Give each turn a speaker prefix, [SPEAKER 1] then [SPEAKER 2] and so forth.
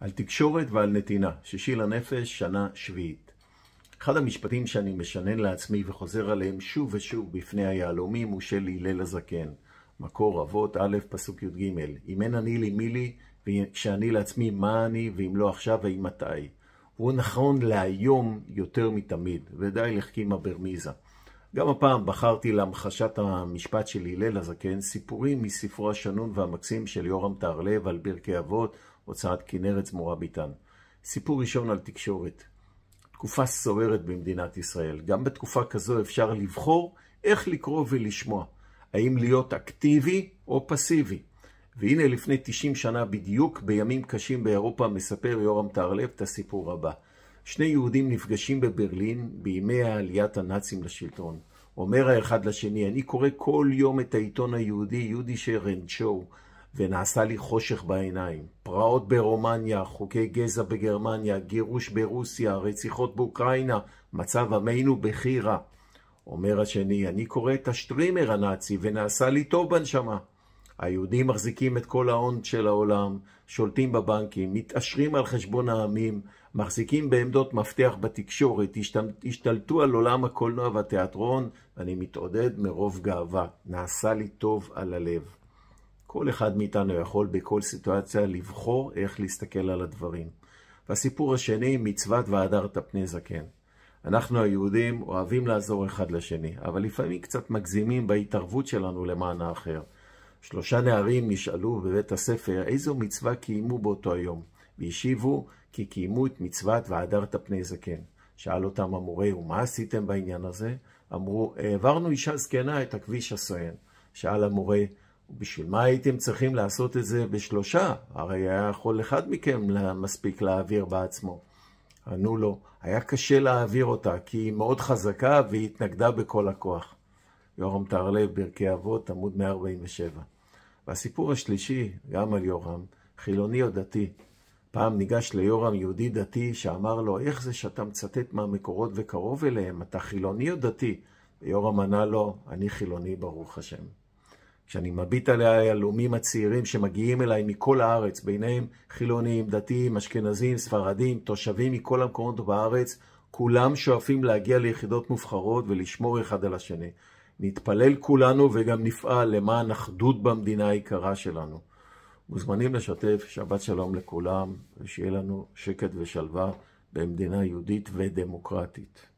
[SPEAKER 1] על תקשורת ועל נתינה, שישי לנפש, שנה שביעית. אחד המשפטים שאני משנן לעצמי וחוזר עליהם שוב ושוב בפני היהלומים הוא של הלל הזקן. מקור אבות א', פסוק י"ג: אם אין אני לי מי לי, וכשאני לעצמי מה אני, ואם לא עכשיו האם מתי. הוא נכון להיום יותר מתמיד, ודי לחכימה ברמיזה. גם הפעם בחרתי להמחשת המשפט של הלל הזקן סיפורים מספרו השנון והמקסים של יורם טהרלב על ברכי אבות הוצאת כנרת זמורה ביטן. סיפור ראשון על תקשורת. תקופה סוערת במדינת ישראל. גם בתקופה כזו אפשר לבחור איך לקרוא ולשמוע. האם להיות אקטיבי או פסיבי. והנה לפני 90 שנה בדיוק, בימים קשים באירופה, מספר יורם טהרלב את הסיפור הבא. שני יהודים נפגשים בברלין בימי עליית הנאצים לשלטון. אומר האחד לשני, אני קורא כל יום את העיתון היהודי, יודישר אנד שואו, ונעשה לי חושך בעיניים. הפרעות ברומניה, חוקי גזע בגרמניה, גירוש ברוסיה, רציחות באוקראינה, מצב עמנו בכי רע. אומר השני, אני קורא את השטרימר הנאצי ונעשה לי טוב בנשמה. היהודים מחזיקים את כל ההון של העולם, שולטים בבנקים, מתעשרים על חשבון העמים, מחזיקים בעמדות מפתח בתקשורת, השתלטו על עולם הקולנוע והתיאטרון, ואני מתעודד מרוב גאווה. נעשה לי טוב על הלב. כל אחד מאיתנו יכול בכל סיטואציה לבחור איך להסתכל על הדברים. והסיפור השני, מצוות והדרת פני זקן. אנחנו היהודים אוהבים לעזור אחד לשני, אבל לפעמים קצת מגזימים בהתערבות שלנו למען האחר. שלושה נערים נשאלו בבית הספר איזו מצווה קיימו באותו היום, והשיבו כי קיימו את מצוות והדרת פני זקן. שאל אותם המורה, ומה עשיתם בעניין הזה? אמרו, העברנו אישה זקנה את הכביש הסואן. שאל המורה, בשביל מה הייתם צריכים לעשות את זה בשלושה? הרי היה יכול אחד מכם מספיק להעביר בעצמו. ענו לו, היה קשה להעביר אותה, כי היא מאוד חזקה והיא התנגדה בכל הכוח. יורם טהרלב, ברכי אבות, עמוד 147. והסיפור השלישי, גם על יורם, חילוני או דתי. פעם ניגש ליורם יהודי דתי שאמר לו, איך זה שאתה מצטט מהמקורות וקרוב אליהם, אתה חילוני או דתי? ויורם ענה לו, אני חילוני ברוך השם. כשאני מביט על היהלומים הצעירים שמגיעים אליי מכל הארץ, ביניהם חילונים, דתיים, אשכנזים, ספרדים, תושבים מכל המקומות בארץ, כולם שואפים להגיע ליחידות מובחרות ולשמור אחד על השני. נתפלל כולנו וגם נפעל למען אחדות במדינה היקרה שלנו. מוזמנים לשתף, שבת שלום לכולם, ושיהיה לנו שקט ושלווה במדינה יהודית ודמוקרטית.